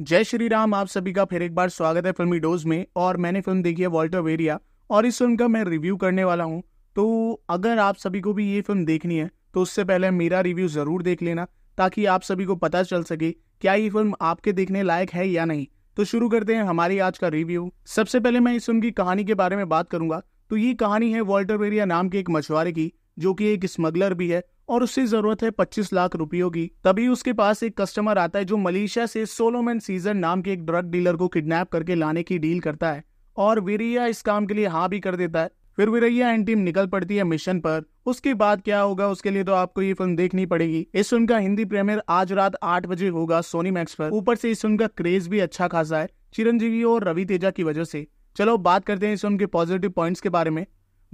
जय श्री राम आप सभी का फिर एक बार स्वागत है फिल्मी डोज में और मैंने फिल्म देखी है वॉल्टर वेरिया और इस फिल्म का मैं रिव्यू करने वाला हूँ तो अगर आप सभी को भी ये फिल्म देखनी है तो उससे पहले मेरा रिव्यू ज़रूर देख लेना ताकि आप सभी को पता चल सके क्या ये फिल्म आपके देखने लायक है या नहीं तो शुरू करते हैं हमारी आज का रिव्यू सबसे पहले मैं इस फिल्म की कहानी के बारे में बात करूंगा तो ये कहानी है वॉल्टर वेरिया नाम के एक मछुआरे की जो कि एक स्मगलर भी है और उससे ज़रूरत है पच्चीस लाख रुपयों की तभी उसके पास एक कस्टमर आता है जो मलेशिया से सोलोमैन सीजन नाम के एक ड्रग डीलर को किडनैप करके लाने की डील करता है और वीरिया इस काम के लिए हाँ भी कर देता है फिर वीरैया एंड टीम निकल पड़ती है मिशन पर उसके बाद क्या होगा उसके लिए तो आपको ये फिल्म देखनी पड़ेगी इस फिल्म का हिंदी प्रीमियर आज रात आठ बजे होगा सोनी मैक्स पर ऊपर से इस फिल्म का क्रेज भी अच्छा खासा है चिरंजीवी और रवि तेजा की वजह से चलो बात करते हैं इस फिल्म के पॉजिटिव पॉइंट्स के बारे में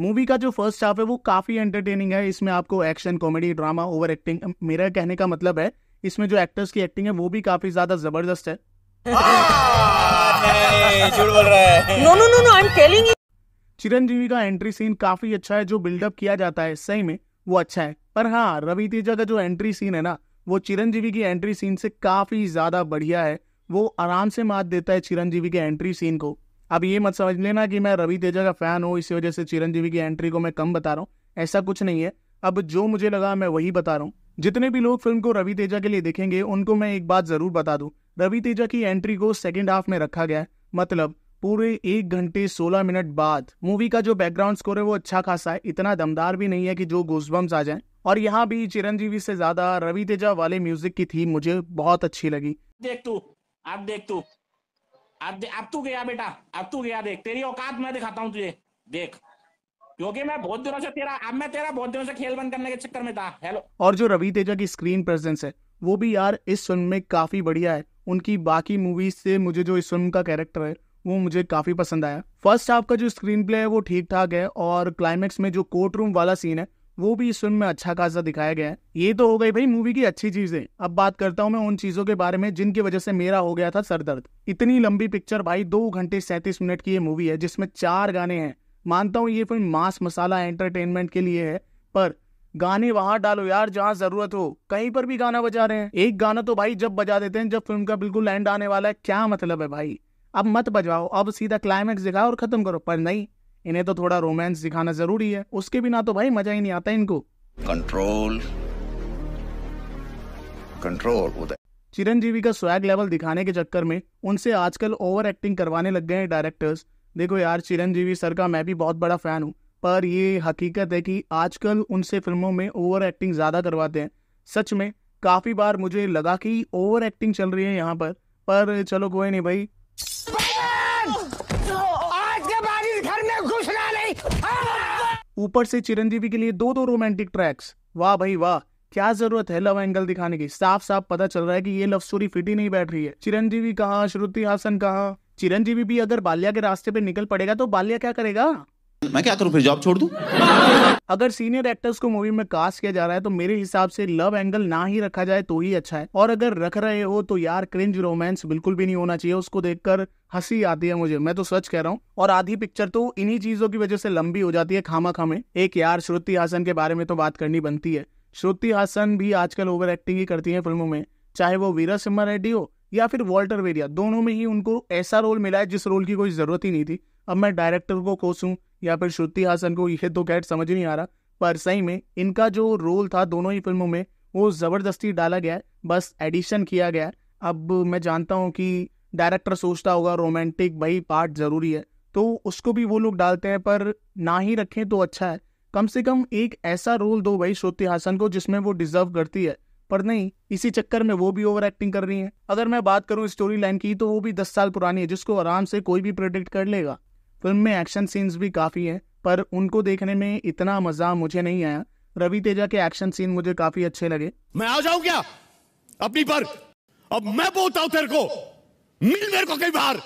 मूवी का जो फर्स्ट हाफ है वो काफ़ी एंटरटेनिंग है इसमें आपको action comedy drama over acting मेरा कहने का मतलब है इसमें जो एक्टर्स की एक्टिंग है वो भी काफ़ी ज़्यादा ज़बरदस्त है हाँ, चिरंजीवी का एंट्री सीन काफ़ी अच्छा है जो बिल्डअप किया जाता है सही में वो अच्छा है पर हाँ रवि तेजा का जो एंट्री सीन है ना वो चिरंजीवी की एंट्री सीन से काफ़ी ज़्यादा बढ़िया है वो आराम से मात देता है चिरंजीवी के एंट्री सीन को अब ये मत समझ लेना कि मैं रवि तेजा का फ़ैन हूँ इसी वजह से चिरंजीवी की एंट्री को मैं कम बता रहा हूँ ऐसा कुछ नहीं है अब जो मुझे लगा मैं वही बता रहा हूँ जितने भी लोग फिल्म को रवि तेजा के लिए देखेंगे उनको मैं एक बात ज़रूर बता दूँ रवि तेजा की एंट्री को सेकेंड हाफ में रखा गया है मतलब पूरे एक घंटे सोलह मिनट बाद मूवी का जो बैकग्राउंड स्कोर है वो अच्छा खासा है इतना दमदार भी नहीं है कि जो गोसबम्स आ जाए और यहाँ भी चिरंजीवी से ज्यादा रवि तेजा वाले म्यूजिक की थीम मुझे बहुत अच्छी लगी देख तू आप देख तू अब अब तू गया बेटा अब तू गया देख तेरी औकात मैं दिखाता हूँ तुझे देख क्योंकि मैं बहुत दिनों से तेरा अब मैं तेरा बहुत दिनों से खेल बंद करने के चक्कर में था हेलो और जो रवि तेजा की स्क्रीन प्रेजेंस है वो भी यार इस फिल्म में काफी बढ़िया है उनकी बाकी मूवीज से मुझे जो इस फिल्म का कैरेक्टर है वो मुझे काफी पसंद आया फर्स्ट हाफ का जो स्क्रीन प्ले है वो ठीक ठाक है और क्लाइमेक्स में जो कोर्ट रूम वाला सीन है वो भी इस फिल्म में अच्छा खासा दिखाया गया है ये तो हो गई भाई मूवी की अच्छी चीजें अब बात करता हूँ मैं उन चीजों के बारे में जिनकी वजह से मेरा हो गया था सरदर्द इतनी लंबी पिक्चर भाई दो घंटे सैंतीस मिनट की ये मूवी है जिसमें चार गाने हैं मानता हूँ ये फिल्म मास मसाला एंटरटेनमेंट के लिए है पर गाने वहां डालो यार जहाँ जरूरत हो कहीं पर भी गाना बजा रहे हैं एक गाना तो भाई जब बजा देते हैं जब फिल्म का बिल्कुल एंड आने वाला है क्या मतलब है भाई अब मत बजाओ अब सीधा क्लाइमैक्स दिखाओ और खत्म करो पर नहीं इन्हें तो थोड़ा रोमांस दिखाना जरूरी है उसके बिना तो भाई मजा ही नहीं आता इनको कंट्रोल कंट्रोल चिरंजीवी का स्वैग लेवल दिखाने के चक्कर में उनसे आजकल ओवर एक्टिंग करवाने लग गए हैं डायरेक्टर्स देखो यार चिरंजीवी सर का मैं भी बहुत बड़ा फ़ैन हूँ पर ये हकीकत है कि आजकल उनसे फिल्मों में ओवर एक्टिंग ज़्यादा करवाते हैं सच में काफ़ी बार मुझे लगा कि ओवर एक्टिंग चल रही है यहाँ पर पर चलो कोई नहीं भाई ऊपर से चिरंजीवी के लिए दो दो रोमांटिक ट्रैक्स वाह भाई वाह क्या जरूरत है लव एंगल दिखाने की साफ साफ पता चल रहा है कि ये लव स्टोरी फिट ही नहीं बैठ रही है चिरंजीवी कहा श्रुति हासन कहा चिरंजीवी भी अगर बाल्या के रास्ते पे निकल पड़ेगा तो बाल्या क्या करेगा मैं क्या करूं फिर जॉब छोड़ दूं अगर सीनियर एक्टर्स को मूवी में कास्ट किया जा रहा है तो मेरे हिसाब से लव एंगल ना ही रखा जाए तो ही अच्छा है और अगर रख रहे हो तो यार क्रिंज रोमांस बिल्कुल भी नहीं होना चाहिए उसको देखकर हंसी आती है मुझे मैं तो सच कह रहा हूँ और आधी पिक्चर तो इन्हीं चीजों की वजह से लंबी हो जाती है खामा खामे एक यार श्रुति हासन के बारे में तो बात करनी बनती है श्रुति हासन भी आजकल ओवर एक्टिंग ही करती है फिल्मों में चाहे वो वीरा सिम्हा रेड्डी हो या फिर वॉल्टर वेरिया दोनों में ही उनको ऐसा रोल मिला है जिस रोल की कोई जरूरत ही नहीं थी अब मैं डायरेक्टर को कोसूँ या फिर श्रुति हासन को यह तो कैट समझ नहीं आ रहा पर सही में इनका जो रोल था दोनों ही फिल्मों में वो ज़बरदस्ती डाला गया है बस एडिशन किया गया है अब मैं जानता हूँ कि डायरेक्टर सोचता होगा रोमांटिक भाई पार्ट ज़रूरी है तो उसको भी वो लोग डालते हैं पर ना ही रखें तो अच्छा है कम से कम एक ऐसा रोल दो भाई श्रुति हासन को जिसमें वो डिजर्व करती है पर नहीं इसी चक्कर में वो भी ओवर एक्टिंग कर रही है अगर मैं बात करूँ स्टोरी लाइन की तो वो भी दस साल पुरानी है जिसको आराम से कोई भी प्रोडिक्ट कर लेगा फिल्म में एक्शन सीन्स भी काफ़ी है पर उनको देखने में इतना मज़ा मुझे नहीं आया रवि तेजा के एक्शन सीन मुझे काफ़ी अच्छे लगे मैं आ जाऊं क्या अपनी पर अब मैं बोलता हूं तेरे को मिल मेरे को कई बार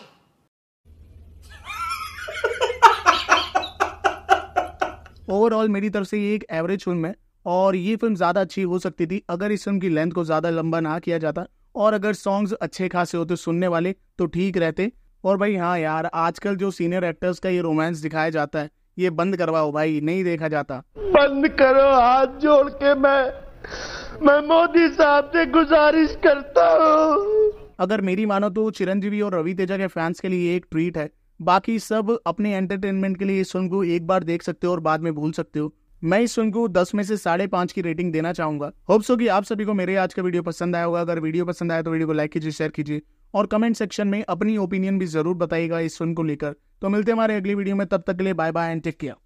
ओवरऑल मेरी तरफ से ये एक एवरेज फिल्म है और ये फिल्म ज़्यादा अच्छी हो सकती थी अगर इस फिल्म की लेंथ को ज़्यादा लंबा ना किया जाता और अगर सॉन्ग्स अच्छे खासे होते सुनने वाले तो ठीक रहते और भाई हाँ यार आजकल जो सीनियर एक्टर्स का ये रोमांस दिखाया जाता है ये बंद करवाओ भाई नहीं देखा जाता बंद करो हाथ जोड़ के मैं मैं मोदी साहब से गुजारिश करता हूँ अगर मेरी मानो तो चिरंजीवी और रवि तेजा के फैंस के लिए एक ट्रीट है बाकी सब अपने एंटरटेनमेंट के लिए इस फिल्म को एक बार देख सकते हो और बाद में भूल सकते हो मैं इस फिल्म को दस में से साढ़े पांच की रेटिंग देना चाहूंगा होप्स हो कि आप सभी को मेरे आज का वीडियो पसंद आया होगा अगर वीडियो पसंद आया तो वीडियो को लाइक कीजिए शेयर कीजिए और कमेंट सेक्शन में अपनी ओपिनियन भी जरूर बताइएगा इस फिल्म को लेकर तो मिलते हैं हमारे अगली वीडियो में तब तक के लिए bye bye and take care